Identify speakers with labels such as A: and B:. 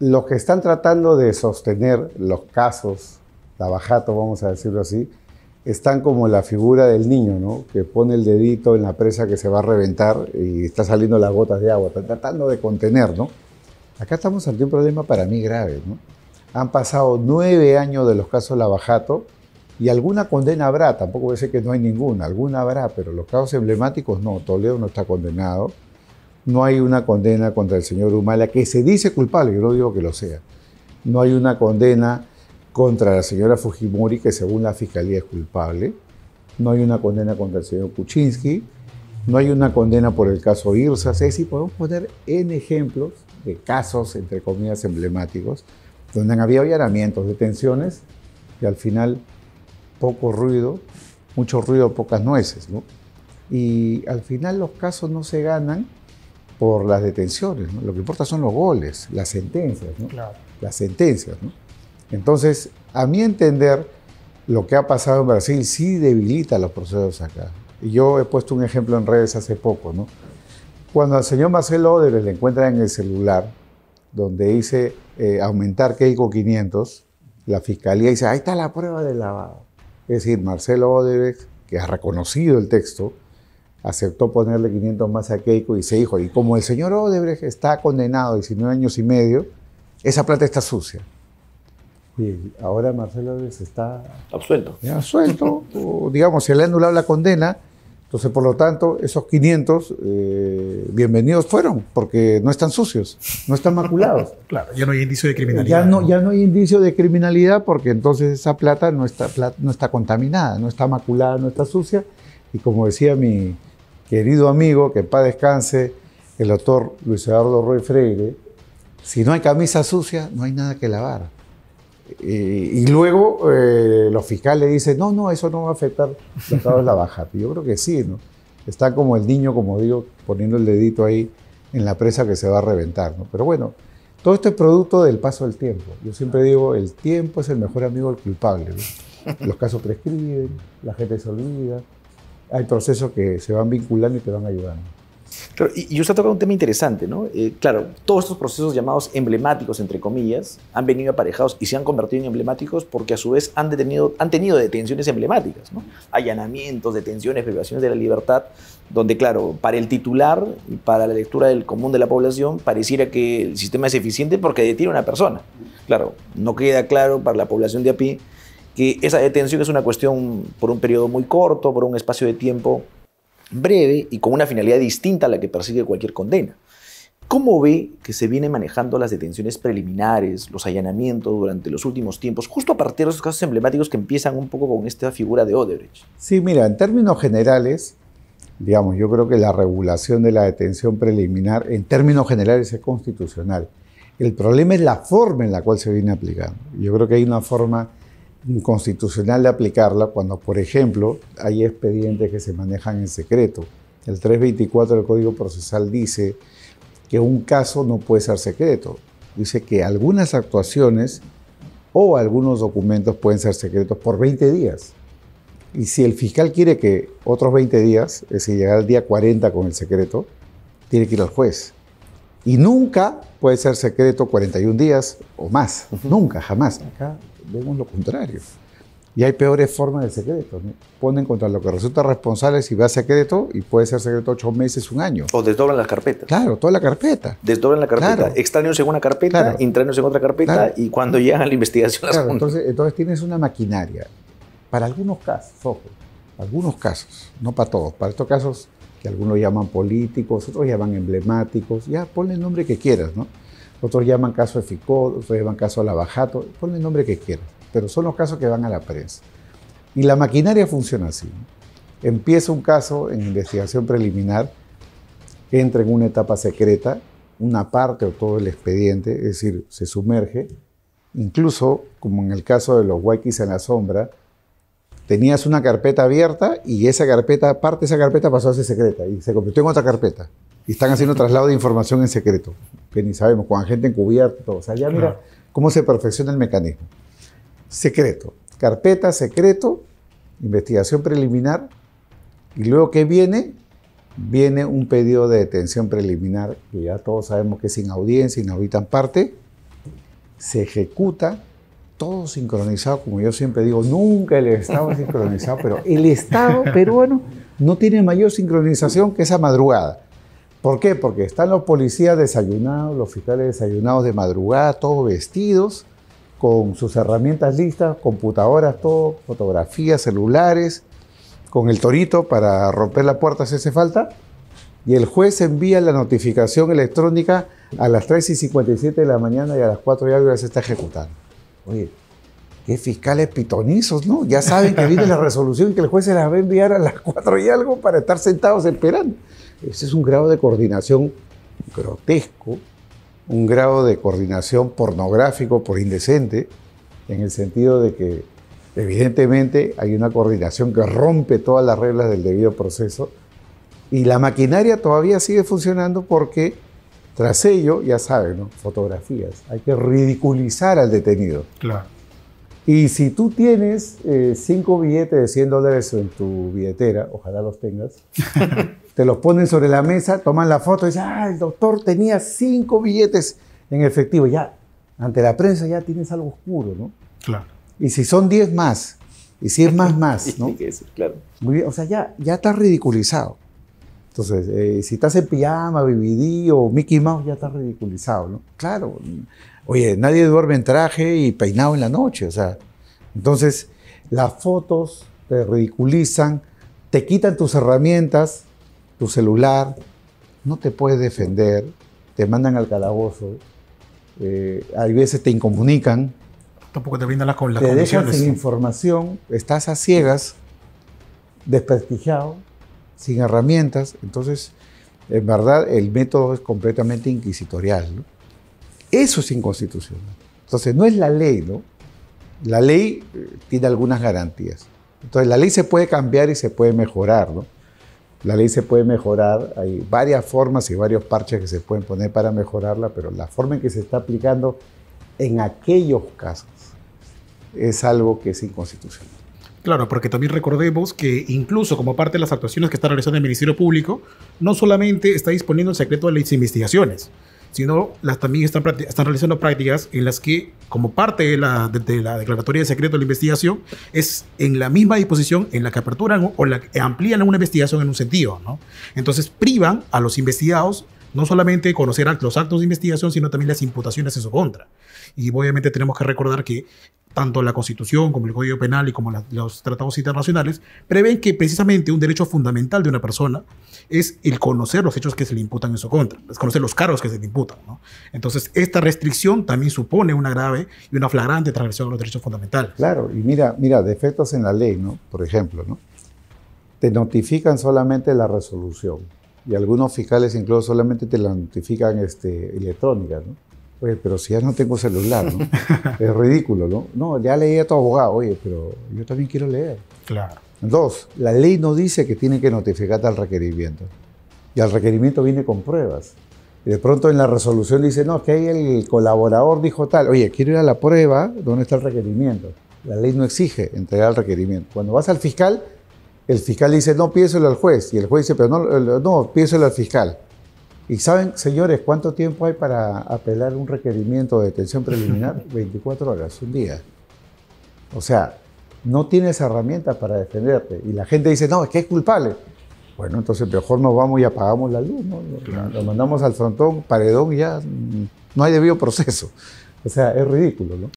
A: lo que están tratando de sostener los casos, Labajato, vamos a decirlo así, están como la figura del niño, ¿no? Que pone el dedito en la presa que se va a reventar y está saliendo las gotas de agua, están tratando de contener, ¿no? Acá estamos ante un problema para mí grave, ¿no? Han pasado nueve años de los casos Lavajato y alguna condena habrá, tampoco voy a decir que no hay ninguna, alguna habrá, pero los casos emblemáticos no, Toledo no está condenado, no hay una condena contra el señor Humala, que se dice culpable, yo no digo que lo sea. No hay una condena contra la señora Fujimori, que según la fiscalía es culpable. No hay una condena contra el señor Kuczynski. No hay una condena por el caso Irsa. Es decir, podemos poner en ejemplos de casos, entre comillas, emblemáticos, donde había allanamientos, detenciones y al final poco ruido, mucho ruido, pocas nueces. ¿no? Y al final los casos no se ganan por las detenciones. Lo que importa son los goles, las sentencias. Las sentencias. Entonces, a mi entender, lo que ha pasado en Brasil sí debilita los procesos acá. Y yo he puesto un ejemplo en redes hace poco. ¿no? Cuando al señor Marcelo Odebrecht le encuentra en el celular, donde dice eh, aumentar Keiko 500, la fiscalía dice, ahí está la prueba de lavado. Es decir, Marcelo Odebrecht, que ha reconocido el texto, aceptó ponerle 500 más a Keiko y se dijo, y como el señor Odebrecht está condenado a 19 años y medio, esa plata está sucia. Y ahora Marcelo Odebrecht está... Absuelto. Absuelto, digamos, se le ha anulado la condena, entonces por lo tanto esos 500 eh, bienvenidos fueron, porque no están sucios, no están maculados. claro, ya no hay indicio de criminalidad. Ya no, ya no hay indicio de criminalidad porque entonces esa plata no está, no está contaminada, no está maculada, no está sucia. Y como decía mi, querido amigo, que en paz descanse, el autor Luis Eduardo Roy Freire, si no hay camisa sucia, no hay nada que lavar. Y, luego eh, los fiscales dicen, no, no, eso no va a afectar el estados de la baja. Yo creo que sí, ¿no? Está como el niño, como digo, poniendo el dedito ahí en la presa que se va a reventar, ¿no? Pero bueno, todo esto es producto del paso del tiempo. Yo siempre digo, el tiempo es el mejor amigo del culpable. Los casos prescriben, la gente se olvida, hay procesos que se van vinculando y te van ayudando. y, usted ha tocado un tema interesante, ¿no? Eh, claro, todos estos procesos llamados emblemáticos, entre comillas, han venido aparejados y se han convertido en emblemáticos porque a su vez han, detenido, han tenido detenciones emblemáticas, ¿no? Allanamientos, detenciones, privaciones de la libertad, donde, claro, para el titular y para la lectura del común de la población, pareciera que el sistema es eficiente porque detiene a una persona. Claro, no queda claro para la población de a pie que esa detención es una cuestión por un periodo muy corto, por un espacio de tiempo breve y con una finalidad distinta a la que persigue cualquier condena. ¿Cómo ve que se vienen manejando las detenciones preliminares, los allanamientos durante los últimos tiempos, justo a partir de esos casos emblemáticos que empiezan un poco con esta figura de Odebrecht? Sí, mira, en términos generales, digamos, yo creo que la regulación de la detención preliminar, en términos generales, es constitucional. El problema es la forma en la cual se viene aplicando. Yo creo que hay una forma constitucional de aplicarla cuando, por ejemplo, hay expedientes que se manejan en secreto. El 324 del Código Procesal dice que un caso no puede ser secreto. Dice que algunas actuaciones o algunos documentos pueden ser secretos por 20 días. Y si el fiscal quiere que otros 20 días, es decir, llegar al día 40 con el secreto, tiene que ir al juez. Y nunca puede ser secreto 41 días o más. Nunca, jamás. Acá vemos lo contrario. Y hay peores formas de secreto. Ponen contra lo que resulta responsable si va a secreto y puede ser secreto ocho meses, un año. O desdoblan las carpetas. Claro, toda la carpeta. Desdoblan la carpeta. Claro. Extraños en una carpeta, claro. en otra carpeta y cuando llegan a la investigación las entonces, entonces tienes una maquinaria. Para algunos casos, ojo, algunos casos, no para todos, para estos casos que algunos llaman políticos, otros llaman emblemáticos, ya ponle el nombre que quieras, ¿no? otros llaman caso de otros llaman caso a Lavajato, ponle el nombre que quieras, pero son los casos que van a la prensa. Y la maquinaria funciona así. Empieza un caso en investigación preliminar, entra en una etapa secreta, una parte o todo el expediente, es decir, se sumerge. Incluso, como en el caso de los Waikis en la sombra, tenías una carpeta abierta y esa carpeta, parte de esa carpeta pasó a ser secreta y se convirtió en otra carpeta y están haciendo traslado de información en secreto, que ni sabemos, con agente encubierto. O sea, ya mira cómo se perfecciona el mecanismo. Secreto, carpeta, secreto, investigación preliminar, y luego que viene, viene un pedido de detención preliminar, que ya todos sabemos que sin audiencia, inauditan parte, se ejecuta todo sincronizado, como yo siempre digo, nunca el Estado sincronizado, pero el Estado peruano no tiene mayor sincronización que esa madrugada. ¿Por qué? Porque están los policías desayunados, los fiscales desayunados de madrugada, todos vestidos, con sus herramientas listas, computadoras, todo, fotografías, celulares, con el torito para romper la puerta si hace falta. Y el juez envía la notificación electrónica a las 3 y 57 de la mañana y a las 4 ya se está ejecutando. Oye, qué fiscales pitonizos, ¿no? Ya saben que viene la resolución que el juez se las va a enviar a las cuatro y algo para estar sentados esperando. Ese es un grado de coordinación grotesco, un grado de coordinación pornográfico por indecente, en el sentido de que evidentemente hay una coordinación que rompe todas las reglas del debido proceso y la maquinaria todavía sigue funcionando porque tras ello, ya saben, ¿no? fotografías, hay que ridiculizar al detenido. Claro y si tú tienes eh, cinco billetes de 100 dólares en tu billetera, ojalá los tengas, te los ponen sobre la mesa, toman la foto y dicen, ah, el doctor tenía cinco billetes en efectivo. Ya, ante la prensa ya tienes algo oscuro, ¿no? Claro. Y si son 10 más, y si es más, más, ¿no? claro. Muy bien, o sea, ya, ya estás ridiculizado. Entonces, eh, si estás en pijama, BBD o Mickey Mouse, ya estás ridiculizado, ¿no? Claro. Oye, nadie duerme en traje y peinado en la noche, o sea. Entonces, las fotos te ridiculizan, te quitan tus herramientas, tu celular, no te puedes defender, te mandan al calabozo, eh, hay veces te incomunican. Tampoco te brindan las la Te dejan sin información, estás a ciegas, desprestigiado sin herramientas. Entonces, en verdad, el método es completamente inquisitorial. Eso es inconstitucional. Entonces, no es la ley, ¿no? La ley eh, tiene algunas garantías. Entonces, la ley se puede cambiar y se puede mejorar, ¿no? La ley se puede mejorar, hay varias formas y varios parches que se pueden poner para mejorarla, pero la forma en que se está aplicando en aquellos casos es algo que es inconstitucional. Claro, porque también recordemos que incluso como parte de las actuaciones que está realizando el Ministerio Público, no solamente está disponiendo el secreto de las investigaciones, sino las, también están, están realizando prácticas en las que, como parte de la, de, la, declaratoria de secreto de la investigación, es en la misma disposición en la que aperturan o la amplían una investigación en un sentido, ¿no? Entonces privan a los investigados no solamente conocer los actos de investigación, sino también las imputaciones en su contra. Y obviamente tenemos que recordar que tanto la Constitución como el Código Penal y como los tratados internacionales prevén que precisamente un derecho fundamental de una persona es el conocer los hechos que se le imputan en su contra, es conocer los cargos que se le imputan. Entonces, esta restricción también supone una grave y una flagrante transgresión de los derechos fundamentales. Claro, y mira, mira, defectos en la ley, ¿no? Por ejemplo, ¿no? Te notifican solamente la resolución y algunos fiscales incluso solamente te la notifican este, electrónica, ¿no? Oye, pero si ya no tengo celular, ¿no? es ridículo, ¿no? No, ya leí a tu abogado, oye, pero yo también quiero leer. Claro. Dos, la ley no dice que tiene que notificarte al requerimiento. Y al requerimiento viene con pruebas. Y de pronto en la resolución dice, no, que ahí el colaborador dijo tal. Oye, quiero ir a la prueba, ¿dónde está el requerimiento? La ley no exige entregar el requerimiento. Cuando vas al fiscal, el fiscal dice, no, piénselo al juez. Y el juez dice, pero no, no piéselo al fiscal. Y saben, señores, ¿cuánto tiempo hay para apelar un requerimiento de detención preliminar? 24 horas, un día. O sea, no tienes herramientas para defenderte. Y la gente dice, no, es que es culpable. Bueno, entonces mejor nos vamos y apagamos la luz, ¿no? Lo mandamos al frontón, paredón y ya mm, no hay debido proceso. O sea, es ridículo, ¿no?